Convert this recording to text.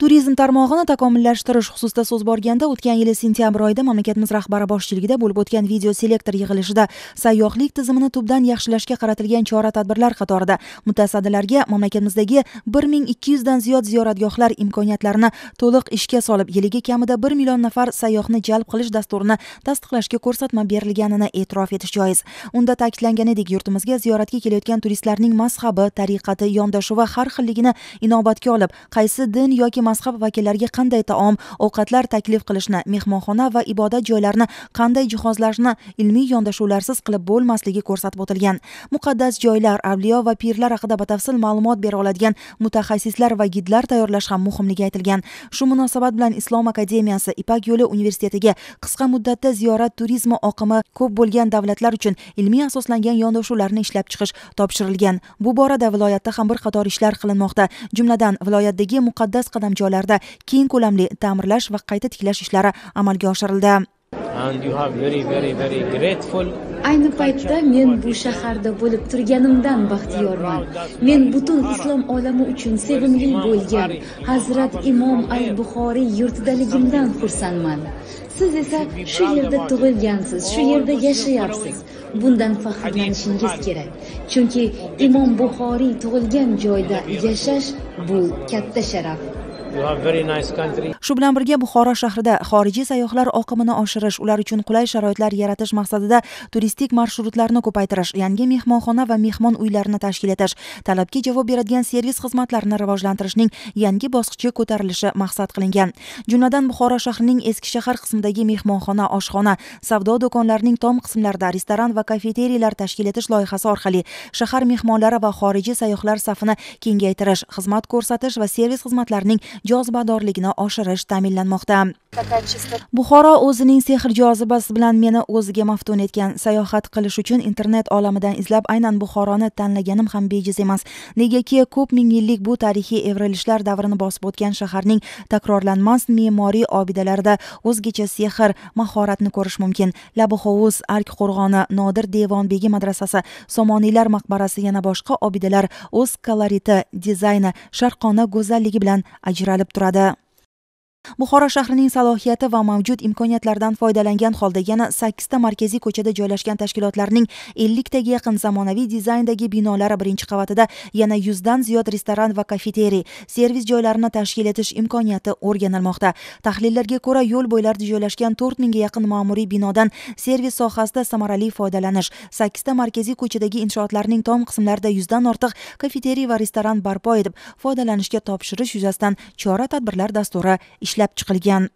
turizm tarmog'ini takomillashtirish xususida so'z borganda o'tgan yili sentyabr oyida mamlakatimiz rahbari boshchiligida bo'lib o'tgan video selektor yig'ilishida sayyohlik tizimini tubdan yaxshilashga qaratilgan chora tadbirlar qatorida mutasaddilarga mamlakatimizdagi bir ming ikki yuzdan ziyod ziyoratgohlar imkoniyatlarini to'liq ishga solib yiliga kamida bir million nafar sayyohni jalb qilish dasturini tasdiqlashga ko'rsatma berilganini e'tirof etish joiz unda ta'kidlanganidek yurtimizga ziyoratga kelayotgan turistlarning mazhabi tariqati yondashuvi har xilligini inobatga olib qaysi din yoki mazhab vakillariga qanday taom ovqatlar taklif qilishni mehmonxona va ibodat joylarini qanday jihozlashni ilmiy yondashuvlarsiz qilib bo'lmasligi ko'rsatib o'tilgan muqaddas joylar avliyo va pirlar haqida batafsil ma'lumot bera oladigan mutaxassislar va gidlar tayyorlash ham muhimligi aytilgan shu munosabat bilan islom akademiyasi ipak yo'li universitetiga qisqa muddatda ziyorat turizmi oqimi ko'p bo'lgan davlatlar uchun ilmiy asoslangan yondashuvlarni ishlab chiqish topshirilgan bu borada viloyatda ham bir qator ishlar qilinmoqda jumladan viloyatdagi muqaddas qadamjo joylarda keng ko'lamli ta'mirlash va qayta tiklash ishlari amalga oshirildi ayni paytda men bu shaharda bo'lib turganimdan baxtiyorman men butun islom olami uchun sevimli bo'lgan hazrat imom al buxoriy yurtidaligimdan xursandman siz esa shu yerda tug'ilgansiz shu yerda yashayapsiz bundan faxrlanishingiz kerak chunki imom buxoriy tug'ilgan joyda yashash bu katta sharaf shu bilan birga buxoro shahrida xorijiy sayyohlar oqimini oshirish ular uchun qulay sharoitlar yaratish maqsadida turistik marshrutlarni ko'paytirish yangi mehmonxona va mehmon uylarini tashkil etish talabga javob beradigan servis xizmatlarini rivojlantirishning yangi bosqichi ko'tarilishi maqsad qilingan jumladan buxoro shahrining eski shahar qismidagi mehmonxona oshxona savdo do'konlarining tom qismlarida restoran va kafeteriyalar tashkil etish loyihasi orqali shahar mehmonlari va xorijiy sayyohlar safini kengaytirish xizmat ko'rsatish va servis xizmatlarining jozibadorlikni oshirish ta'minlanmoqda buxoro o'zining sehr jozibasi bilan meni o'ziga maftun etgan sayohat qilish uchun internet olamidan izlab aynan buxoroni tanlaganim ham bejiz emas negaki ko'p ming yillik bu tarixiy evrilishlar davrini bosib o'tgan shaharning takrorlanmas me'moriy obidalarida o'zgacha sehr mahoratni ko'rish mumkin labi hovuz ark qo'rg'oni nodir devonbegi madrasasi somoniylar maqbarasi yana boshqa obidalar o'z koloriti dizayni sharqona go'zalligi bilan ajralib ýüralip durady buxoro shahrining salohiyati va mavjud imkoniyatlardan foydalangan holda yana sakkizta markaziy ko'chada joylashgan tashkilotlarning elliktaga yaqin zamonaviy dizayndagi binolari birinchi qavatida yana yuzdan ziyod restoran va kafeteriya, servis joylarini tashkil etish imkoniyati o'rganilmoqda tahlillarga ko'ra yo'l bo'ylarida joylashgan to'rt mingga yaqin ma'muriy binodan servis sohasida samarali foydalanish sakkizta markaziy ko'chadagi inshootlarning tom qismlarida yuzdan ortiq kafeteriya va restoran barpo etib foydalanishga topshirish yuzasidan chora tadbirlar dasturi ishlab chiqilgan